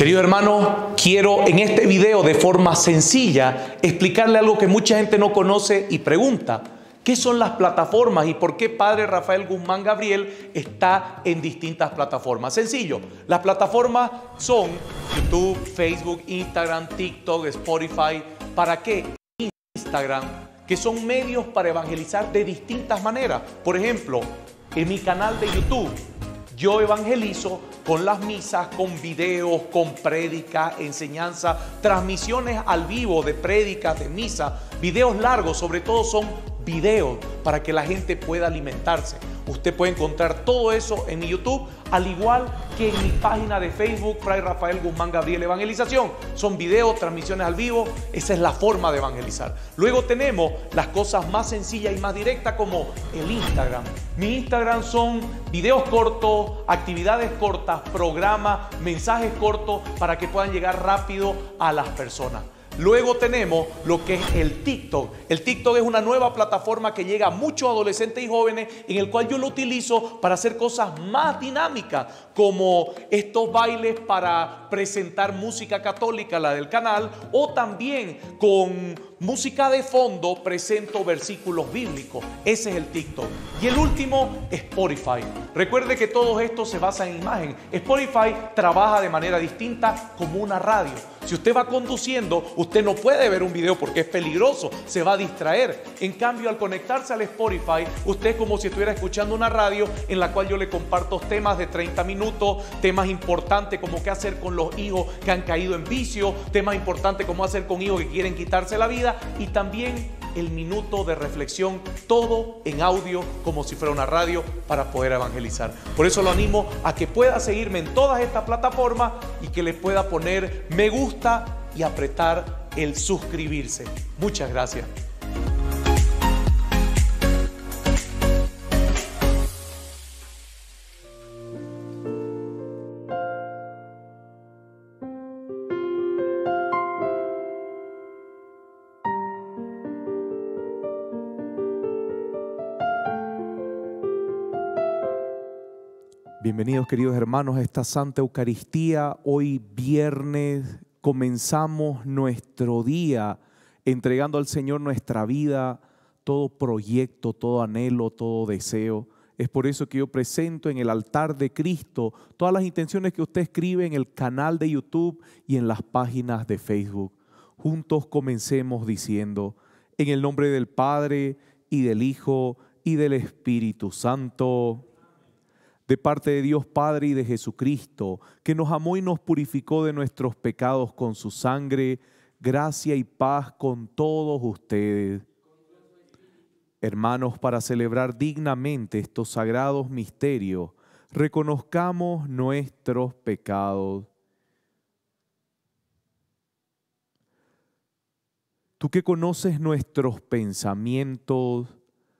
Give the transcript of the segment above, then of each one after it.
Querido hermano, quiero en este video de forma sencilla explicarle algo que mucha gente no conoce y pregunta. ¿Qué son las plataformas y por qué Padre Rafael Guzmán Gabriel está en distintas plataformas? Sencillo, las plataformas son YouTube, Facebook, Instagram, TikTok, Spotify. ¿Para qué? Instagram, que son medios para evangelizar de distintas maneras. Por ejemplo, en mi canal de YouTube yo evangelizo con las misas, con videos, con prédica enseñanza, transmisiones al vivo de prédicas, de misa, videos largos, sobre todo son videos para que la gente pueda alimentarse. Usted puede encontrar todo eso en mi YouTube, al igual que en mi página de Facebook, Fray Rafael Guzmán Gabriel Evangelización. Son videos, transmisiones al vivo, esa es la forma de evangelizar. Luego tenemos las cosas más sencillas y más directas como el Instagram. Mi Instagram son videos cortos, actividades cortas, programas, mensajes cortos para que puedan llegar rápido a las personas. Luego tenemos lo que es el TikTok. El TikTok es una nueva plataforma que llega a muchos adolescentes y jóvenes en el cual yo lo utilizo para hacer cosas más dinámicas, como estos bailes para presentar música católica, la del canal, o también con música de fondo, presento versículos bíblicos. Ese es el TikTok. Y el último, Spotify. Recuerde que todo esto se basa en imagen. Spotify trabaja de manera distinta como una radio. Si usted va conduciendo, usted no puede ver un video porque es peligroso, se va a distraer. En cambio, al conectarse al Spotify, usted es como si estuviera escuchando una radio en la cual yo le comparto temas de 30 minutos, temas importantes como qué hacer con los hijos que han caído en vicio, temas importantes como hacer con hijos que quieren quitarse la vida y también el minuto de reflexión, todo en audio como si fuera una radio para poder evangelizar. Por eso lo animo a que pueda seguirme en todas estas plataformas y que le pueda poner me gusta y apretar el suscribirse. Muchas gracias. queridos hermanos esta Santa Eucaristía. Hoy viernes comenzamos nuestro día entregando al Señor nuestra vida, todo proyecto, todo anhelo, todo deseo. Es por eso que yo presento en el altar de Cristo todas las intenciones que usted escribe en el canal de YouTube y en las páginas de Facebook. Juntos comencemos diciendo, en el nombre del Padre y del Hijo y del Espíritu Santo de parte de Dios Padre y de Jesucristo, que nos amó y nos purificó de nuestros pecados con su sangre, gracia y paz con todos ustedes. Hermanos, para celebrar dignamente estos sagrados misterios, reconozcamos nuestros pecados. Tú que conoces nuestros pensamientos,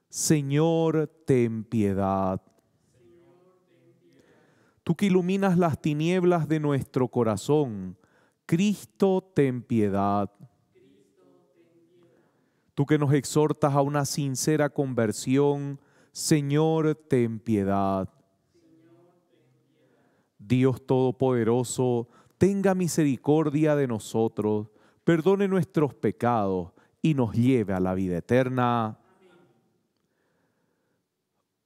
Señor, ten piedad tú que iluminas las tinieblas de nuestro corazón, Cristo ten piedad. Tú que nos exhortas a una sincera conversión, Señor, ten piedad. Dios Todopoderoso, tenga misericordia de nosotros, perdone nuestros pecados y nos lleve a la vida eterna.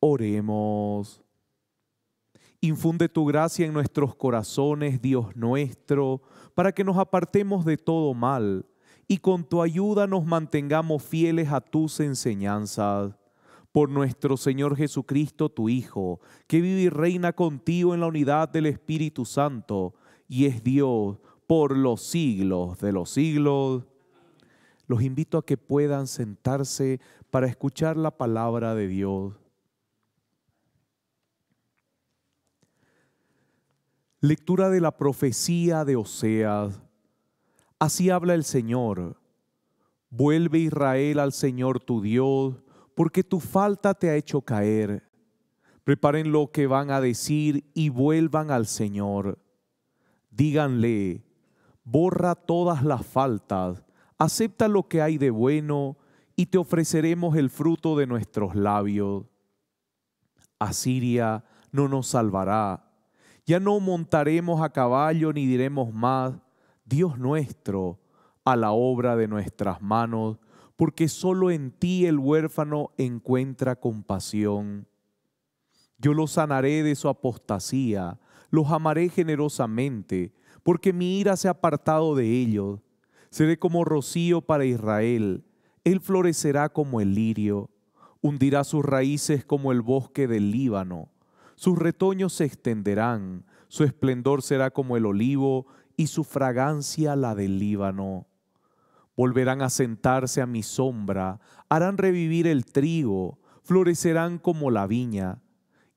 Oremos. Infunde tu gracia en nuestros corazones, Dios nuestro, para que nos apartemos de todo mal y con tu ayuda nos mantengamos fieles a tus enseñanzas. Por nuestro Señor Jesucristo, tu Hijo, que vive y reina contigo en la unidad del Espíritu Santo, y es Dios por los siglos de los siglos. Los invito a que puedan sentarse para escuchar la palabra de Dios. Lectura de la profecía de Oseas. Así habla el Señor. Vuelve Israel al Señor tu Dios, porque tu falta te ha hecho caer. Preparen lo que van a decir y vuelvan al Señor. Díganle, borra todas las faltas, acepta lo que hay de bueno y te ofreceremos el fruto de nuestros labios. Asiria no nos salvará ya no montaremos a caballo ni diremos más, Dios nuestro, a la obra de nuestras manos, porque solo en ti el huérfano encuentra compasión. Yo los sanaré de su apostasía, los amaré generosamente, porque mi ira se ha apartado de ellos. Seré como rocío para Israel, él florecerá como el lirio, hundirá sus raíces como el bosque del Líbano sus retoños se extenderán, su esplendor será como el olivo y su fragancia la del Líbano. Volverán a sentarse a mi sombra, harán revivir el trigo, florecerán como la viña,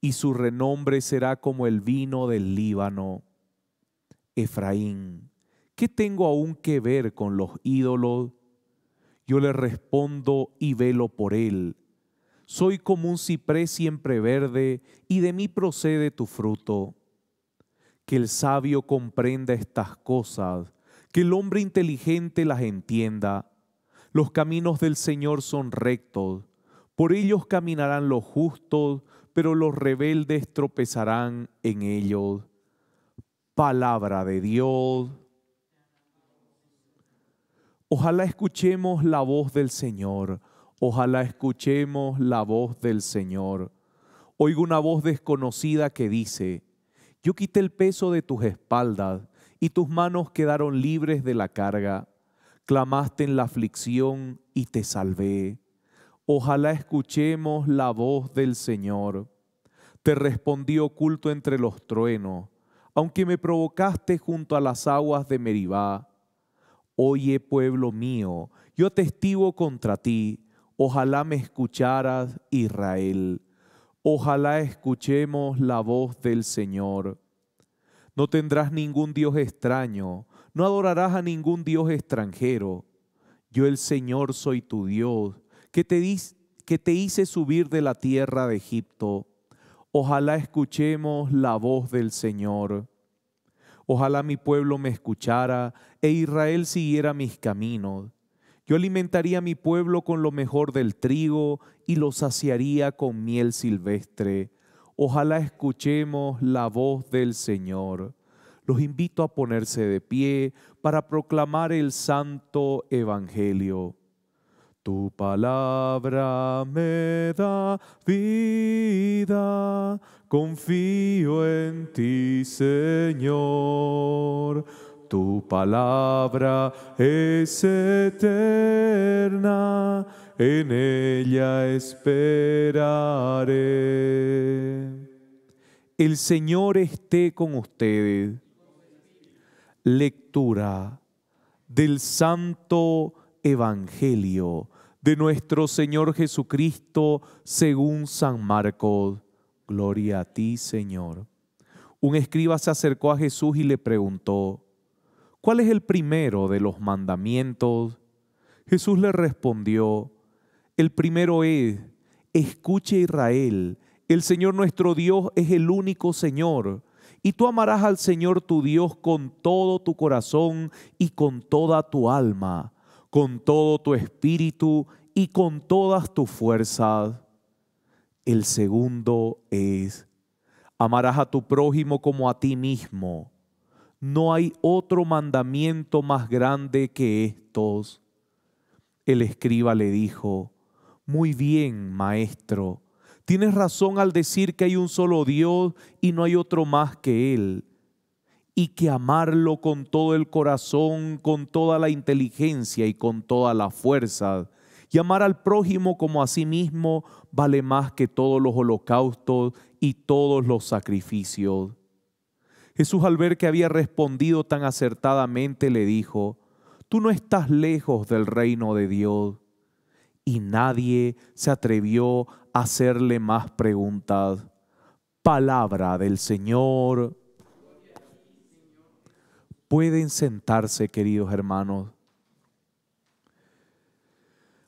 y su renombre será como el vino del Líbano. Efraín, ¿qué tengo aún que ver con los ídolos? Yo le respondo y velo por él soy como un ciprés siempre verde, y de mí procede tu fruto. Que el sabio comprenda estas cosas, que el hombre inteligente las entienda. Los caminos del Señor son rectos, por ellos caminarán los justos, pero los rebeldes tropezarán en ellos. Palabra de Dios. Ojalá escuchemos la voz del Señor Ojalá escuchemos la voz del Señor. Oigo una voz desconocida que dice, yo quité el peso de tus espaldas y tus manos quedaron libres de la carga. Clamaste en la aflicción y te salvé. Ojalá escuchemos la voz del Señor. Te respondí oculto entre los truenos, aunque me provocaste junto a las aguas de Meribá. Oye, pueblo mío, yo testigo contra ti Ojalá me escucharas, Israel. Ojalá escuchemos la voz del Señor. No tendrás ningún Dios extraño, no adorarás a ningún Dios extranjero. Yo el Señor soy tu Dios, que te, que te hice subir de la tierra de Egipto. Ojalá escuchemos la voz del Señor. Ojalá mi pueblo me escuchara e Israel siguiera mis caminos yo alimentaría a mi pueblo con lo mejor del trigo y lo saciaría con miel silvestre. Ojalá escuchemos la voz del Señor. Los invito a ponerse de pie para proclamar el santo evangelio. Tu palabra me da vida, confío en ti, Señor tu palabra es eterna, en ella esperaré. El Señor esté con ustedes. Lectura del Santo Evangelio de nuestro Señor Jesucristo según San Marcos. Gloria a ti, Señor. Un escriba se acercó a Jesús y le preguntó, ¿cuál es el primero de los mandamientos? Jesús le respondió, el primero es, escuche Israel, el Señor nuestro Dios es el único Señor, y tú amarás al Señor tu Dios con todo tu corazón y con toda tu alma, con todo tu espíritu y con todas tus fuerzas. El segundo es, amarás a tu prójimo como a ti mismo no hay otro mandamiento más grande que estos. El escriba le dijo, Muy bien, maestro, tienes razón al decir que hay un solo Dios y no hay otro más que Él, y que amarlo con todo el corazón, con toda la inteligencia y con toda la fuerza. Y amar al prójimo como a sí mismo vale más que todos los holocaustos y todos los sacrificios Jesús al ver que había respondido tan acertadamente le dijo, Tú no estás lejos del reino de Dios. Y nadie se atrevió a hacerle más preguntas. Palabra del Señor. Pueden sentarse, queridos hermanos.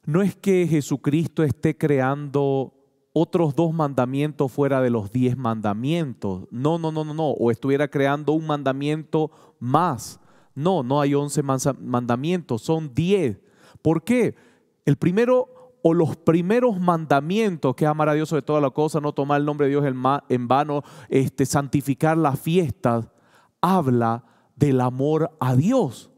No es que Jesucristo esté creando otros dos mandamientos fuera de los diez mandamientos. No, no, no, no, no. O estuviera creando un mandamiento más. No, no hay once mandamientos, son diez. ¿Por qué? El primero o los primeros mandamientos, que es amar a Dios sobre toda la cosa, no tomar el nombre de Dios en vano, este, santificar las fiestas, habla del amor a Dios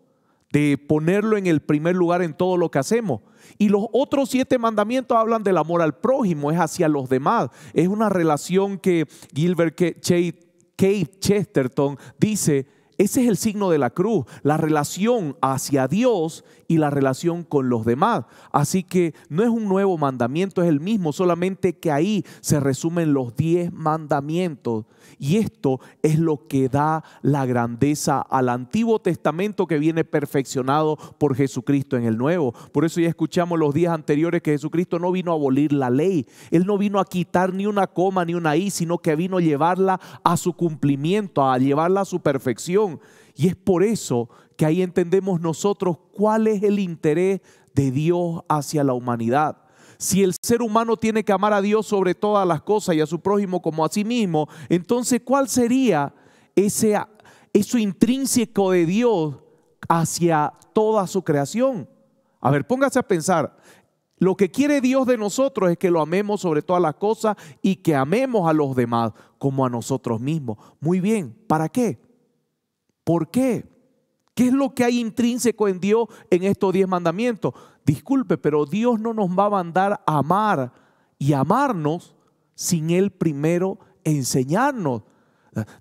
de ponerlo en el primer lugar en todo lo que hacemos. Y los otros siete mandamientos hablan del amor al prójimo, es hacia los demás. Es una relación que Gilbert Kate Chesterton dice, ese es el signo de la cruz, la relación hacia Dios y la relación con los demás. Así que no es un nuevo mandamiento, es el mismo, solamente que ahí se resumen los diez mandamientos. Y esto es lo que da la grandeza al Antiguo Testamento que viene perfeccionado por Jesucristo en el Nuevo. Por eso ya escuchamos los días anteriores que Jesucristo no vino a abolir la ley, Él no vino a quitar ni una coma ni una i, sino que vino a llevarla a su cumplimiento, a llevarla a su perfección. Y es por eso que ahí entendemos nosotros cuál es el interés de Dios hacia la humanidad. Si el ser humano tiene que amar a Dios sobre todas las cosas y a su prójimo como a sí mismo, entonces ¿cuál sería ese, eso intrínseco de Dios hacia toda su creación? A ver, póngase a pensar. Lo que quiere Dios de nosotros es que lo amemos sobre todas las cosas y que amemos a los demás como a nosotros mismos. Muy bien, ¿para qué? ¿Por qué? ¿Qué es lo que hay intrínseco en Dios en estos diez mandamientos? Disculpe, pero Dios no nos va a mandar a amar y amarnos sin Él primero enseñarnos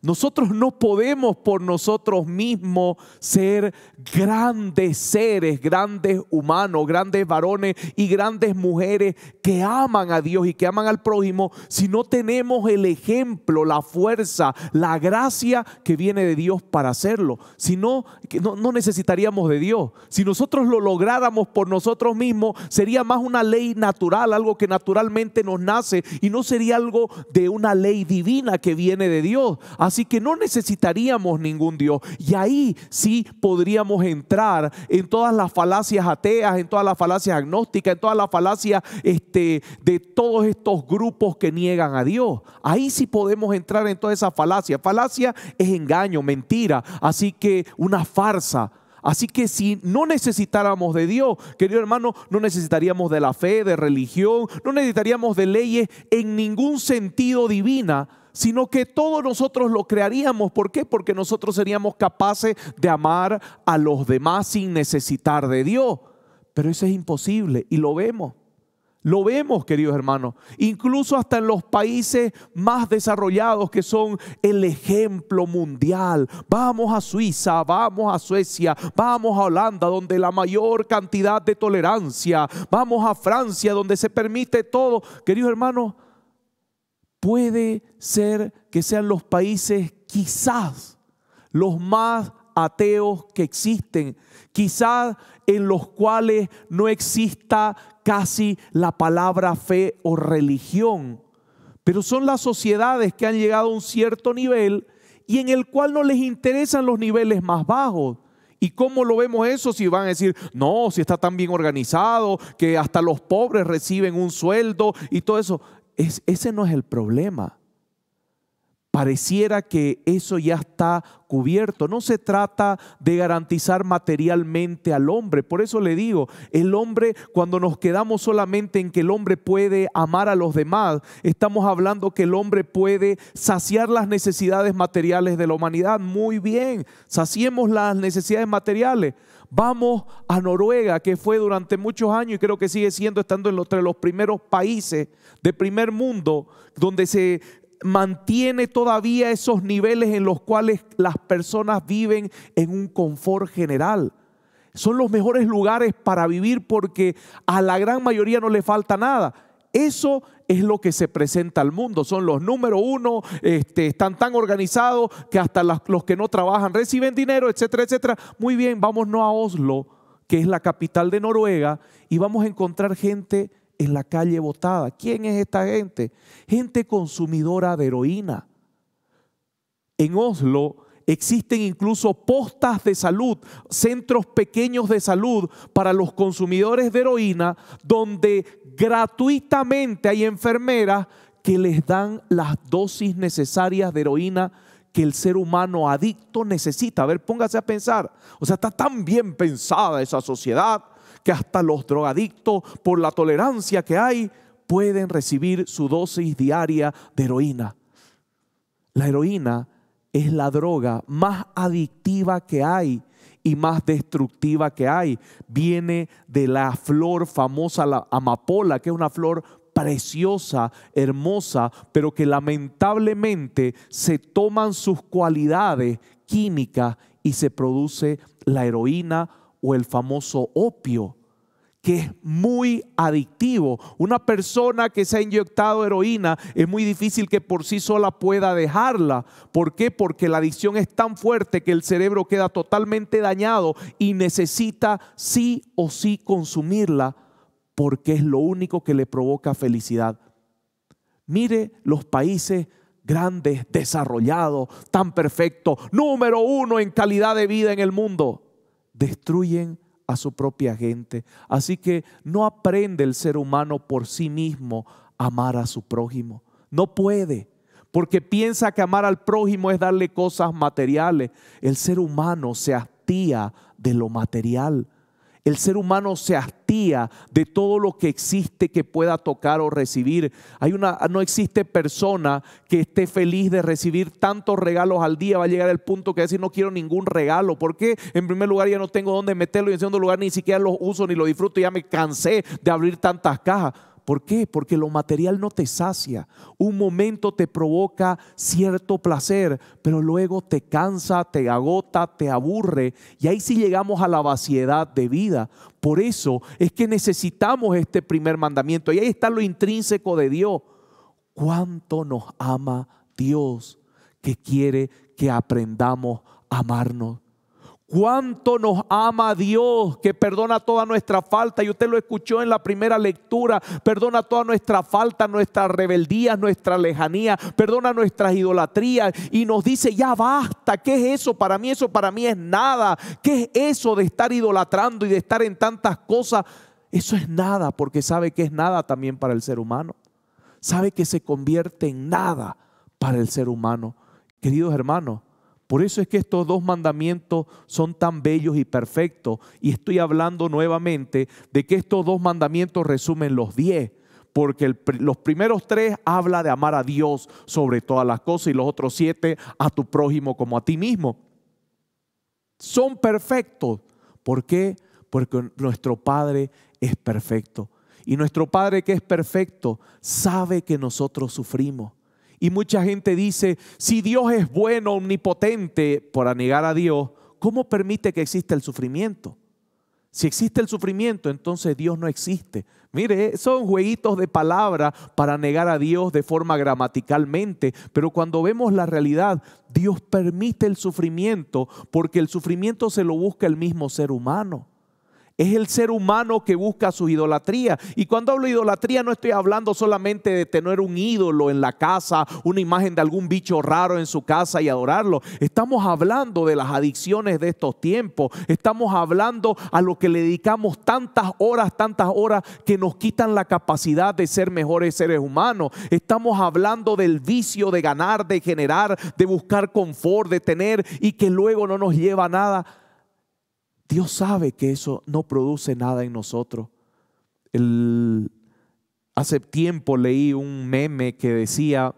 nosotros no podemos por nosotros mismos ser grandes seres, grandes humanos, grandes varones y grandes mujeres que aman a Dios y que aman al prójimo si no tenemos el ejemplo, la fuerza, la gracia que viene de Dios para hacerlo. Si no, no, necesitaríamos de Dios. Si nosotros lo lográramos por nosotros mismos, sería más una ley natural, algo que naturalmente nos nace y no sería algo de una ley divina que viene de Dios Así que no necesitaríamos ningún Dios. Y ahí sí podríamos entrar en todas las falacias ateas, en todas las falacias agnósticas, en todas las falacias este, de todos estos grupos que niegan a Dios. Ahí sí podemos entrar en todas esas falacias. Falacia es engaño, mentira, así que una farsa. Así que si no necesitáramos de Dios, querido hermano, no necesitaríamos de la fe, de religión, no necesitaríamos de leyes en ningún sentido divina, sino que todos nosotros lo crearíamos. ¿Por qué? Porque nosotros seríamos capaces de amar a los demás sin necesitar de Dios. Pero eso es imposible y lo vemos. Lo vemos, queridos hermanos, incluso hasta en los países más desarrollados que son el ejemplo mundial. Vamos a Suiza, vamos a Suecia, vamos a Holanda, donde la mayor cantidad de tolerancia, vamos a Francia, donde se permite todo. Queridos hermanos, puede ser que sean los países quizás los más ateos que existen, quizás en los cuales no exista casi la palabra fe o religión, pero son las sociedades que han llegado a un cierto nivel y en el cual no les interesan los niveles más bajos. ¿Y cómo lo vemos eso si van a decir, no, si está tan bien organizado, que hasta los pobres reciben un sueldo y todo eso? ese no es el problema. Pareciera que eso ya está cubierto. No se trata de garantizar materialmente al hombre. Por eso le digo, el hombre, cuando nos quedamos solamente en que el hombre puede amar a los demás, estamos hablando que el hombre puede saciar las necesidades materiales de la humanidad. Muy bien, saciemos las necesidades materiales vamos a Noruega, que fue durante muchos años y creo que sigue siendo estando entre los primeros países de primer mundo donde se mantiene todavía esos niveles en los cuales las personas viven en un confort general. Son los mejores lugares para vivir porque a la gran mayoría no le falta nada. Eso es lo que se presenta al mundo. Son los número uno, este, están tan organizados que hasta los que no trabajan reciben dinero, etcétera, etcétera. Muy bien, vámonos a Oslo, que es la capital de Noruega, y vamos a encontrar gente en la calle botada. ¿Quién es esta gente? Gente consumidora de heroína. En Oslo Existen incluso postas de salud, centros pequeños de salud para los consumidores de heroína, donde gratuitamente hay enfermeras que les dan las dosis necesarias de heroína que el ser humano adicto necesita. A ver, póngase a pensar. O sea, está tan bien pensada esa sociedad que hasta los drogadictos, por la tolerancia que hay, pueden recibir su dosis diaria de heroína. La heroína es la droga más adictiva que hay y más destructiva que hay. Viene de la flor famosa, la amapola, que es una flor preciosa, hermosa, pero que lamentablemente se toman sus cualidades químicas y se produce la heroína o el famoso opio que es muy adictivo. Una persona que se ha inyectado heroína es muy difícil que por sí sola pueda dejarla. ¿Por qué? Porque la adicción es tan fuerte que el cerebro queda totalmente dañado y necesita sí o sí consumirla porque es lo único que le provoca felicidad. Mire los países grandes, desarrollados, tan perfectos, número uno en calidad de vida en el mundo. Destruyen a su propia gente. Así que no aprende el ser humano por sí mismo a amar a su prójimo. No puede, porque piensa que amar al prójimo es darle cosas materiales. El ser humano se hastía de lo material. El ser humano se hastía de todo lo que existe que pueda tocar o recibir. no existe persona que esté feliz de recibir tantos regalos al día. Va a llegar el punto que decir no quiero ningún regalo. ¿Por qué? En primer lugar ya no tengo dónde meterlo y en segundo lugar ni siquiera los uso ni lo disfruto. Ya me cansé de abrir tantas cajas. ¿Por qué? Porque lo material no te sacia. Un momento te provoca cierto placer, pero luego te cansa, te agota, te aburre. Y ahí sí llegamos a la vaciedad de vida. Por eso es que necesitamos este primer mandamiento. Y ahí está lo intrínseco de Dios. ¿Cuánto nos ama Dios que quiere que aprendamos a amarnos? cuánto nos ama Dios, que perdona toda nuestra falta. Y usted lo escuchó en la primera lectura, perdona toda nuestra falta, nuestras rebeldías, nuestra lejanía, perdona nuestras idolatrías y nos dice, ya basta, ¿qué es eso? Para mí eso para mí es nada. ¿Qué es eso de estar idolatrando y de estar en tantas cosas? Eso es nada, porque sabe que es nada también para el ser humano. Sabe que se convierte en nada para el ser humano. Queridos hermanos, por eso es que estos dos mandamientos son tan bellos y perfectos. Y estoy hablando nuevamente de que estos dos mandamientos resumen los diez porque los primeros tres habla de amar a Dios sobre todas las cosas y los otros siete a tu prójimo como a ti mismo. Son perfectos. ¿Por qué? Porque nuestro Padre es perfecto. Y nuestro Padre que es perfecto sabe que nosotros sufrimos. Y mucha gente dice, si Dios es bueno, omnipotente, por negar a Dios, ¿cómo permite que exista el sufrimiento? Si existe el sufrimiento, entonces Dios no existe. Mire, son jueguitos de palabra para negar a Dios de forma gramaticalmente, pero cuando vemos la realidad, Dios permite el sufrimiento porque el sufrimiento se lo busca el mismo ser humano. Es el ser humano que busca su idolatría. Y cuando hablo de idolatría no estoy hablando solamente de tener un ídolo en la casa, una imagen de algún bicho raro en su casa y adorarlo. Estamos hablando de las adicciones de estos tiempos. Estamos hablando a lo que le dedicamos tantas horas, tantas horas que nos quitan la capacidad de ser mejores seres humanos. Estamos hablando del vicio de ganar, de generar, de buscar confort, de tener y que luego no nos lleva a nada Dios sabe que eso no produce nada en nosotros. hace tiempo leí un meme que decía,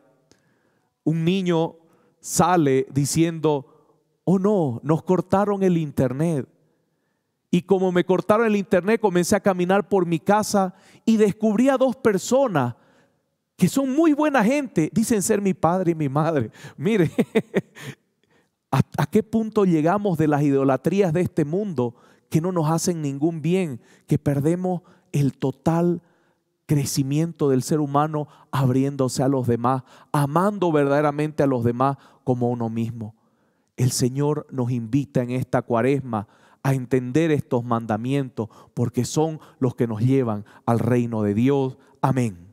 un niño sale diciendo, oh no, nos cortaron el internet. Y como me cortaron el internet, comencé a caminar por mi casa y descubrí a dos personas que son muy buena gente, dicen ser mi padre y mi madre. Mire, ¿A, qué punto llegamos de las idolatrías de este mundo que no nos hacen ningún bien, que perdemos el total crecimiento del ser humano abriéndose a los demás, amando verdaderamente a los demás como uno mismo? El Señor nos invita en esta cuaresma a entender estos mandamientos porque son los que nos llevan al reino de Dios. Amén.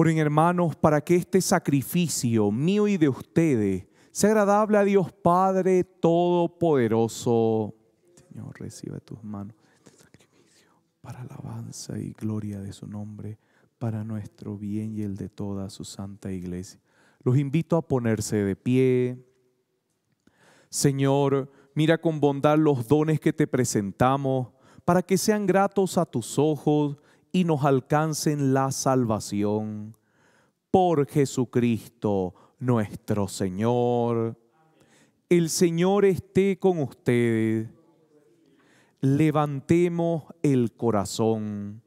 Oren hermanos para que este sacrificio mío y de ustedes sea agradable a Dios Padre Todopoderoso. Señor, recibe tus manos este sacrificio para alabanza y gloria de su nombre, para nuestro bien y el de toda su santa iglesia. Los invito a ponerse de pie. Señor, mira con bondad los dones que te presentamos para que sean gratos a tus ojos y nos alcancen la salvación. Por Jesucristo nuestro Señor. El Señor esté con ustedes. Levantemos el corazón.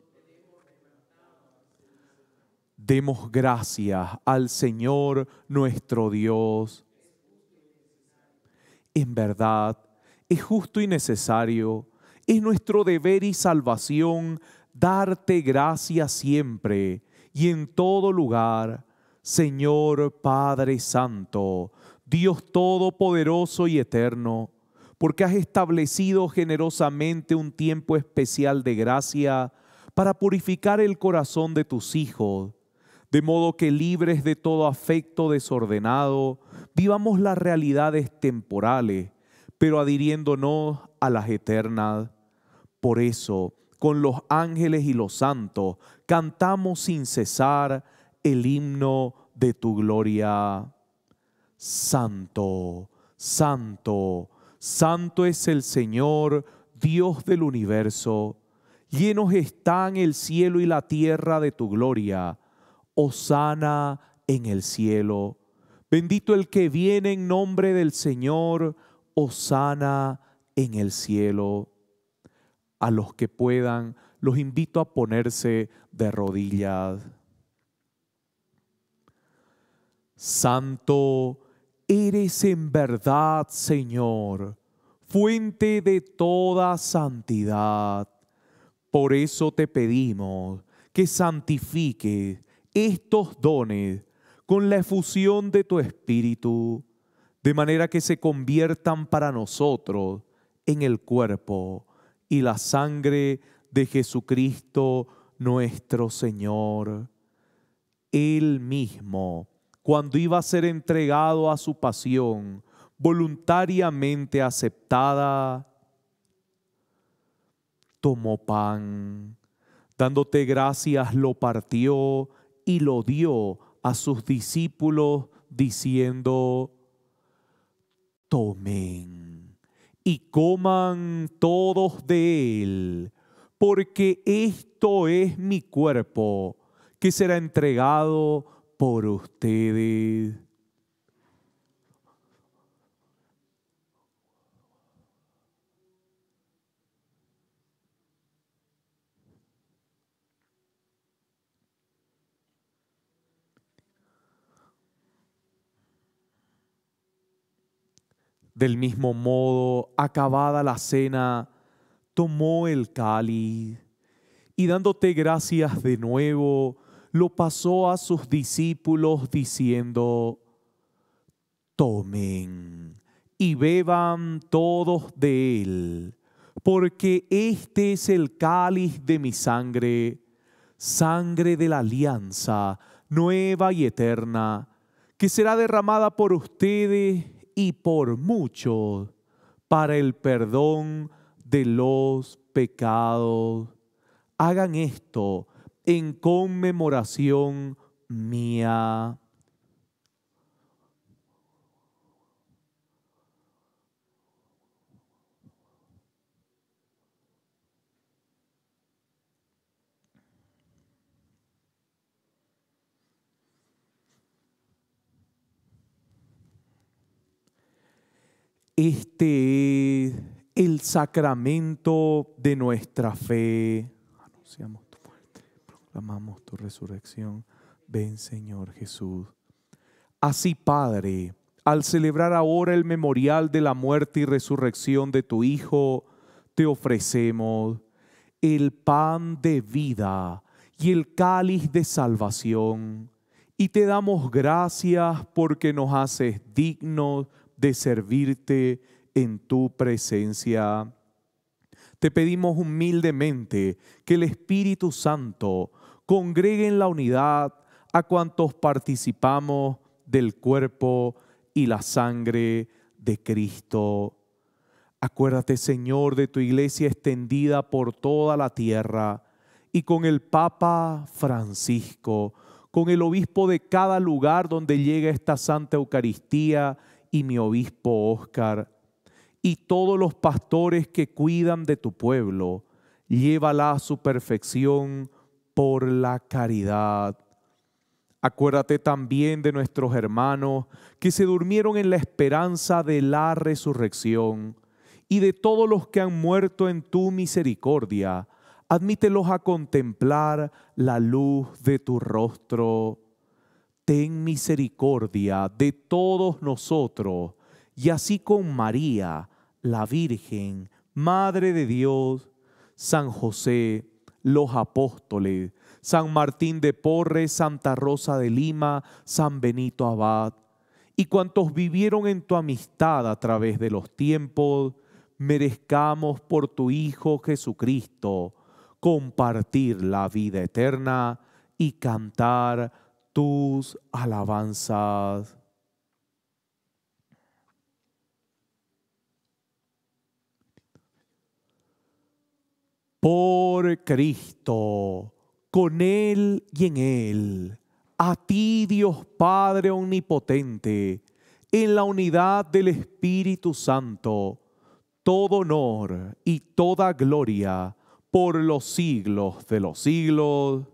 Demos gracias al Señor nuestro Dios. En verdad, es justo y necesario, es nuestro deber y salvación darte gracias siempre y en todo lugar, Señor Padre Santo, Dios Todopoderoso y Eterno, porque has establecido generosamente un tiempo especial de gracia para purificar el corazón de tus hijos, de modo que libres de todo afecto desordenado, vivamos las realidades temporales, pero adhiriéndonos a las eternas. Por eso, con los ángeles y los santos, cantamos sin cesar el himno de tu gloria. Santo, santo, santo es el Señor, Dios del universo. Llenos están el cielo y la tierra de tu gloria. Osana en el cielo. Bendito el que viene en nombre del Señor. Osana en el cielo a los que puedan, los invito a ponerse de rodillas. Santo eres en verdad, Señor, fuente de toda santidad. Por eso te pedimos que santifiques estos dones con la efusión de tu Espíritu, de manera que se conviertan para nosotros en el cuerpo y la sangre de Jesucristo nuestro Señor. Él mismo, cuando iba a ser entregado a su pasión, voluntariamente aceptada, tomó pan, dándote gracias, lo partió y lo dio a sus discípulos, diciendo, tomen y coman todos de él, porque esto es mi cuerpo, que será entregado por ustedes. Del mismo modo, acabada la cena, tomó el cáliz y dándote gracias de nuevo, lo pasó a sus discípulos diciendo, tomen y beban todos de él, porque este es el cáliz de mi sangre, sangre de la alianza nueva y eterna, que será derramada por ustedes y por mucho para el perdón de los pecados. Hagan esto en conmemoración mía. Este es el sacramento de nuestra fe. Anunciamos tu muerte, proclamamos tu resurrección. Ven Señor Jesús. Así Padre, al celebrar ahora el memorial de la muerte y resurrección de tu Hijo, te ofrecemos el pan de vida y el cáliz de salvación. Y te damos gracias porque nos haces dignos de servirte en tu presencia. Te pedimos humildemente que el Espíritu Santo congregue en la unidad a cuantos participamos del cuerpo y la sangre de Cristo. Acuérdate, Señor, de tu iglesia extendida por toda la tierra y con el Papa Francisco, con el obispo de cada lugar donde llega esta Santa Eucaristía y mi obispo Óscar, y todos los pastores que cuidan de tu pueblo, llévala a su perfección por la caridad. Acuérdate también de nuestros hermanos que se durmieron en la esperanza de la resurrección y de todos los que han muerto en tu misericordia. Admítelos a contemplar la luz de tu rostro ten misericordia de todos nosotros, y así con María, la Virgen, Madre de Dios, San José, los apóstoles, San Martín de Porres, Santa Rosa de Lima, San Benito Abad, y cuantos vivieron en tu amistad a través de los tiempos, merezcamos por tu Hijo Jesucristo compartir la vida eterna y cantar tus alabanzas. Por Cristo, con Él y en Él, a ti Dios Padre Omnipotente, en la unidad del Espíritu Santo, todo honor y toda gloria por los siglos de los siglos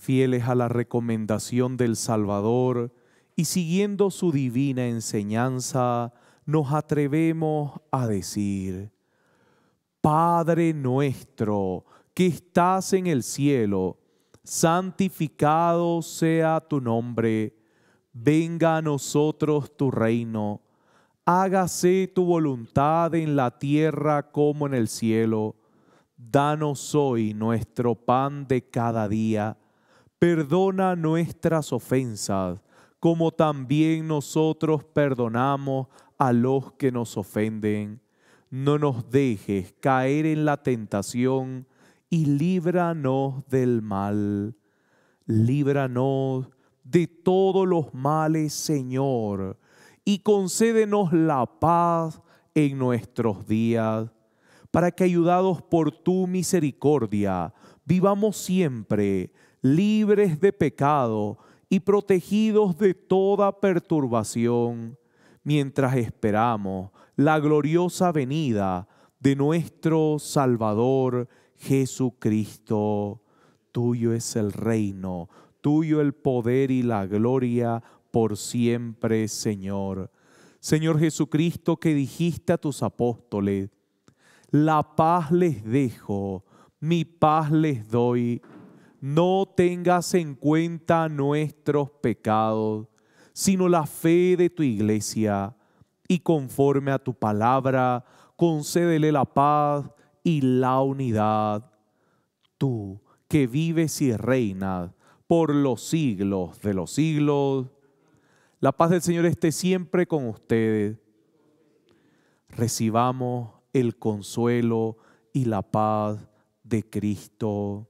fieles a la recomendación del Salvador y siguiendo su divina enseñanza, nos atrevemos a decir, Padre nuestro que estás en el cielo, santificado sea tu nombre, venga a nosotros tu reino, hágase tu voluntad en la tierra como en el cielo, danos hoy nuestro pan de cada día Perdona nuestras ofensas, como también nosotros perdonamos a los que nos ofenden. No nos dejes caer en la tentación y líbranos del mal. Líbranos de todos los males, Señor, y concédenos la paz en nuestros días, para que ayudados por tu misericordia, vivamos siempre libres de pecado y protegidos de toda perturbación, mientras esperamos la gloriosa venida de nuestro Salvador Jesucristo. Tuyo es el reino, tuyo el poder y la gloria por siempre, Señor. Señor Jesucristo, que dijiste a tus apóstoles, la paz les dejo, mi paz les doy no tengas en cuenta nuestros pecados, sino la fe de tu iglesia, y conforme a tu palabra, concédele la paz y la unidad. Tú que vives y reinas por los siglos de los siglos, la paz del Señor esté siempre con ustedes. Recibamos el consuelo y la paz de Cristo.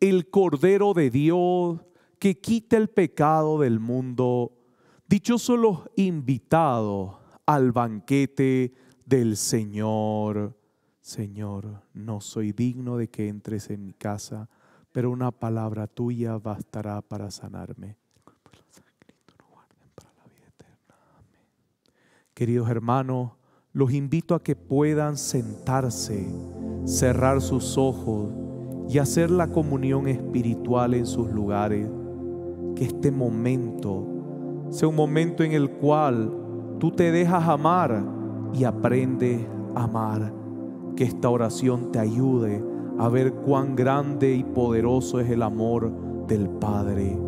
el Cordero de Dios que quita el pecado del mundo. Dichosos los invitados al banquete del Señor. Señor, no soy digno de que entres en mi casa, pero una palabra tuya bastará para sanarme. Queridos hermanos, los invito a que puedan sentarse, cerrar sus ojos y hacer la comunión espiritual en sus lugares. Que este momento sea un momento en el cual tú te dejas amar y aprendes a amar. Que esta oración te ayude a ver cuán grande y poderoso es el amor del Padre.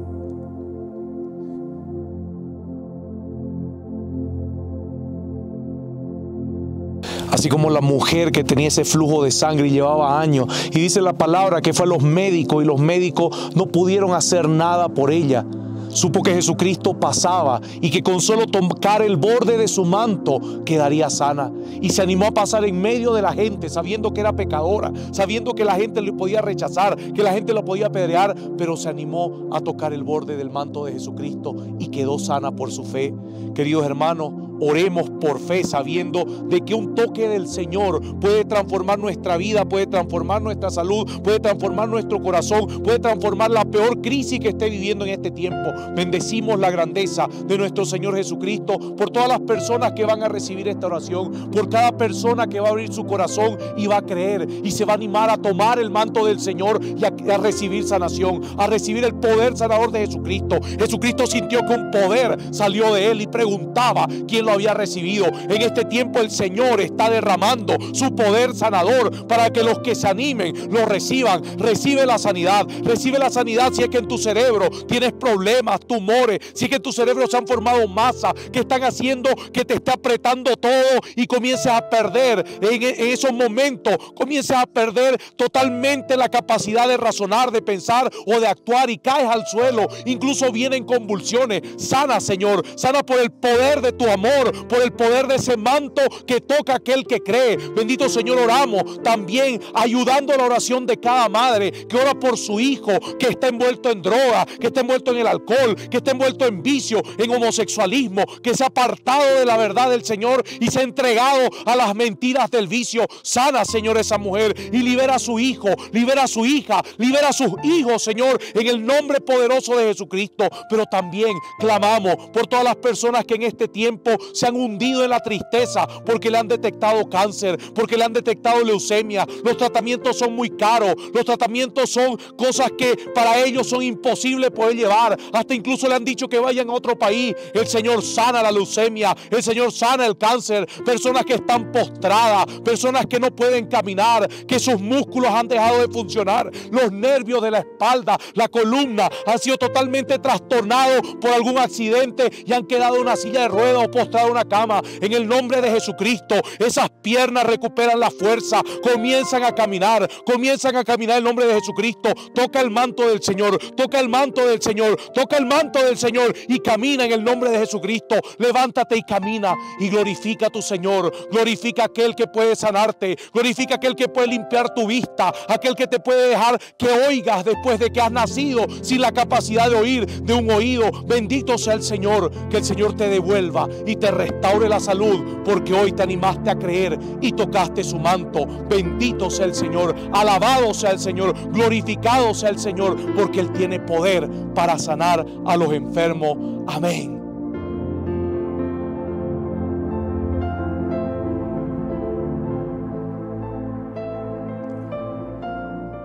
así como la mujer que tenía ese flujo de sangre y llevaba años. Y dice la palabra que fue a los médicos y los médicos no pudieron hacer nada por ella. Supo que Jesucristo pasaba y que con solo tocar el borde de su manto quedaría sana. Y se animó a pasar en medio de la gente, sabiendo que era pecadora, sabiendo que la gente le podía rechazar, que la gente lo podía apedrear, pero se animó a tocar el borde del manto de Jesucristo y quedó sana por su fe. Queridos hermanos, Oremos por fe sabiendo de que un toque del Señor puede transformar nuestra vida, puede transformar nuestra salud, puede transformar nuestro corazón, puede transformar la peor crisis que esté viviendo en este tiempo. Bendecimos la grandeza de nuestro Señor Jesucristo por todas las personas que van a recibir esta oración, por cada persona que va a abrir su corazón y va a creer y se va a animar a tomar el manto del Señor y a, recibir sanación, a recibir el poder sanador de Jesucristo. Jesucristo sintió con poder salió de él y preguntaba quién lo había recibido. En este tiempo el Señor está derramando su poder sanador para que los que se animen lo reciban. Recibe la sanidad. Recibe la sanidad si es que en tu cerebro tienes problemas, tumores, si es que en tu cerebro se han formado masas que están haciendo que te está apretando todo y comiences a perder en, en esos momentos. Comiences a perder totalmente la capacidad de razonar, de pensar o de actuar y caes al suelo. Incluso vienen convulsiones. Sana, Señor. Sana por el poder de tu amor por el poder de ese manto que toca aquel que cree. Bendito Señor, oramos también ayudando a la oración de cada madre que ora por su hijo, que está envuelto en droga, que está envuelto en el alcohol, que está envuelto en vicio, en homosexualismo, que se ha apartado de la verdad del Señor y se ha entregado a las mentiras del vicio. Sana, Señor, esa mujer y libera a su hijo, libera a su hija, libera a sus hijos, Señor, en el nombre poderoso de Jesucristo. Pero también clamamos por todas las personas que en este tiempo se han hundido en la tristeza porque le han detectado cáncer, porque le han detectado leucemia. Los tratamientos son muy caros, los tratamientos son cosas que para ellos son imposibles poder llevar. Hasta incluso le han dicho que vayan a otro país. El Señor sana la leucemia, el Señor sana el cáncer. Personas que están postradas, personas que no pueden caminar, que sus músculos han dejado de funcionar, los nervios de la espalda, la columna han sido totalmente trastornados por algún accidente y han quedado en una silla de ruedas o postradas una cama. En el nombre de Jesucristo, esas piernas recuperan la fuerza, comienzan a caminar, comienzan a caminar en el nombre de Jesucristo. Toca el manto del Señor, toca el manto del Señor, toca el manto del Señor y camina en el nombre de Jesucristo. Levántate y camina y glorifica a tu Señor. Glorifica aquel que puede sanarte, glorifica aquel que puede limpiar tu vista, aquel que te puede dejar que oigas después de que has nacido sin la capacidad de oír de un oído. Bendito sea el Señor, que el Señor te devuelva y te restaure la salud, porque hoy te animaste a creer y tocaste su manto. Bendito sea el Señor, alabado sea el Señor, glorificado sea el Señor, porque Él tiene poder para sanar a los enfermos. Amén.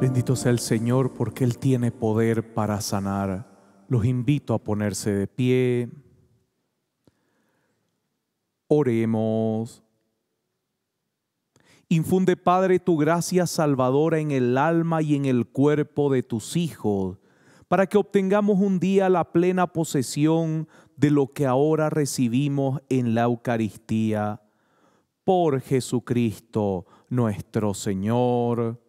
Bendito sea el Señor porque Él tiene poder para sanar. Los invito a ponerse de pie. Oremos. Infunde, Padre, tu gracia salvadora en el alma y en el cuerpo de tus hijos, para que obtengamos un día la plena posesión de lo que ahora recibimos en la Eucaristía. Por Jesucristo nuestro Señor.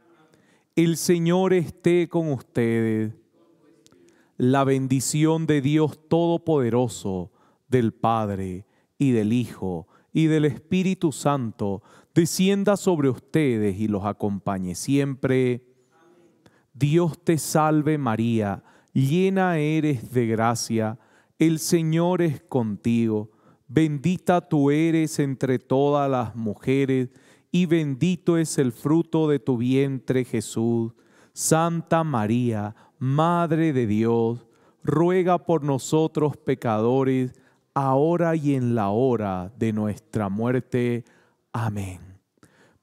El Señor esté con ustedes. La bendición de Dios Todopoderoso, del Padre, y del Hijo y del Espíritu Santo descienda sobre ustedes y los acompañe siempre. Dios te salve María, llena eres de gracia, el Señor es contigo, bendita tú eres entre todas las mujeres, y bendito es el fruto de tu vientre Jesús. Santa María, Madre de Dios, ruega por nosotros pecadores, ahora y en la hora de nuestra muerte. Amén.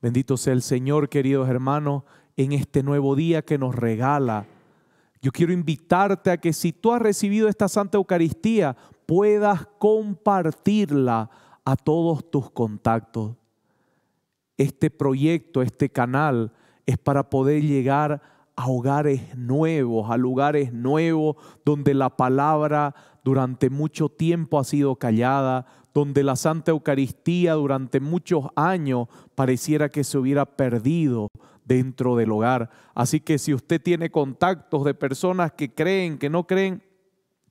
Bendito sea el Señor, queridos hermanos, en este nuevo día que nos regala. Yo quiero invitarte a que si tú has recibido esta Santa Eucaristía, puedas compartirla a todos tus contactos. Este proyecto, este canal, es para poder llegar a hogares nuevos, a lugares nuevos donde la palabra durante mucho tiempo ha sido callada, donde la Santa Eucaristía durante muchos años pareciera que se hubiera perdido dentro del hogar. Así que si usted tiene contactos de personas que creen, que no creen,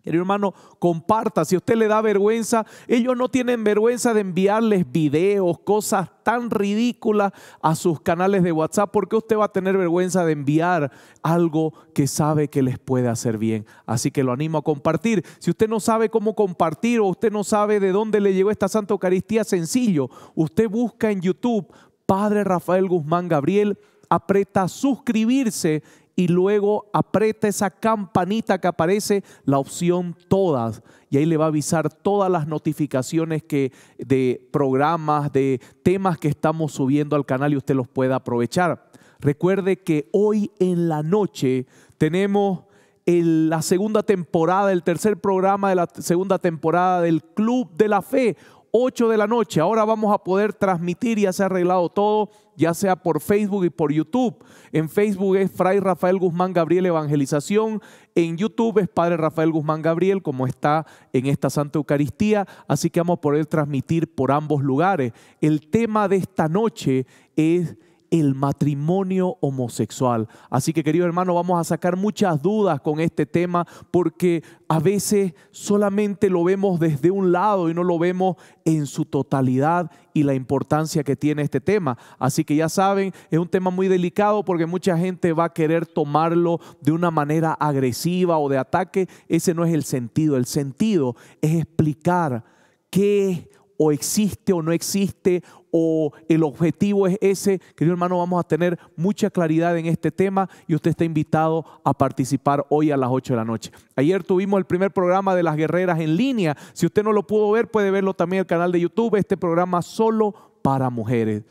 Querido hermano, comparta. Si a usted le da vergüenza, ellos no tienen vergüenza de enviarles videos, cosas tan ridículas a sus canales de WhatsApp. ¿Por qué usted va a tener vergüenza de enviar algo que sabe que les puede hacer bien? Así que lo animo a compartir. Si usted no sabe cómo compartir o usted no sabe de dónde le llegó esta Santa Eucaristía, sencillo. Usted busca en YouTube Padre Rafael Guzmán Gabriel, aprieta suscribirse y luego aprieta esa campanita que aparece, la opción todas, y ahí le va a avisar todas las notificaciones que, de programas, de temas que estamos subiendo al canal y usted los pueda aprovechar. Recuerde que hoy en la noche tenemos la segunda temporada, el tercer programa de la segunda temporada del Club de la Fe. 8 de la noche. Ahora vamos a poder transmitir, ya se ha arreglado todo, ya sea por Facebook y por YouTube. En Facebook es Fray Rafael Guzmán Gabriel Evangelización, en YouTube es Padre Rafael Guzmán Gabriel, como está en esta Santa Eucaristía, así que vamos a poder transmitir por ambos lugares. El tema de esta noche es el matrimonio homosexual. Así que querido hermano, vamos a sacar muchas dudas con este tema porque a veces solamente lo vemos desde un lado y no lo vemos en su totalidad y la importancia que tiene este tema. Así que ya saben, es un tema muy delicado porque mucha gente va a querer tomarlo de una manera agresiva o de ataque. Ese no es el sentido. El sentido es explicar qué o existe o no existe o el objetivo es ese, querido hermano, vamos a tener mucha claridad en este tema y usted está invitado a participar hoy a las 8 de la noche. Ayer tuvimos el primer programa de las guerreras en línea. Si usted no lo pudo ver, puede verlo también en el canal de YouTube. Este programa solo para mujeres.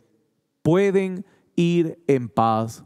Pueden ir en paz.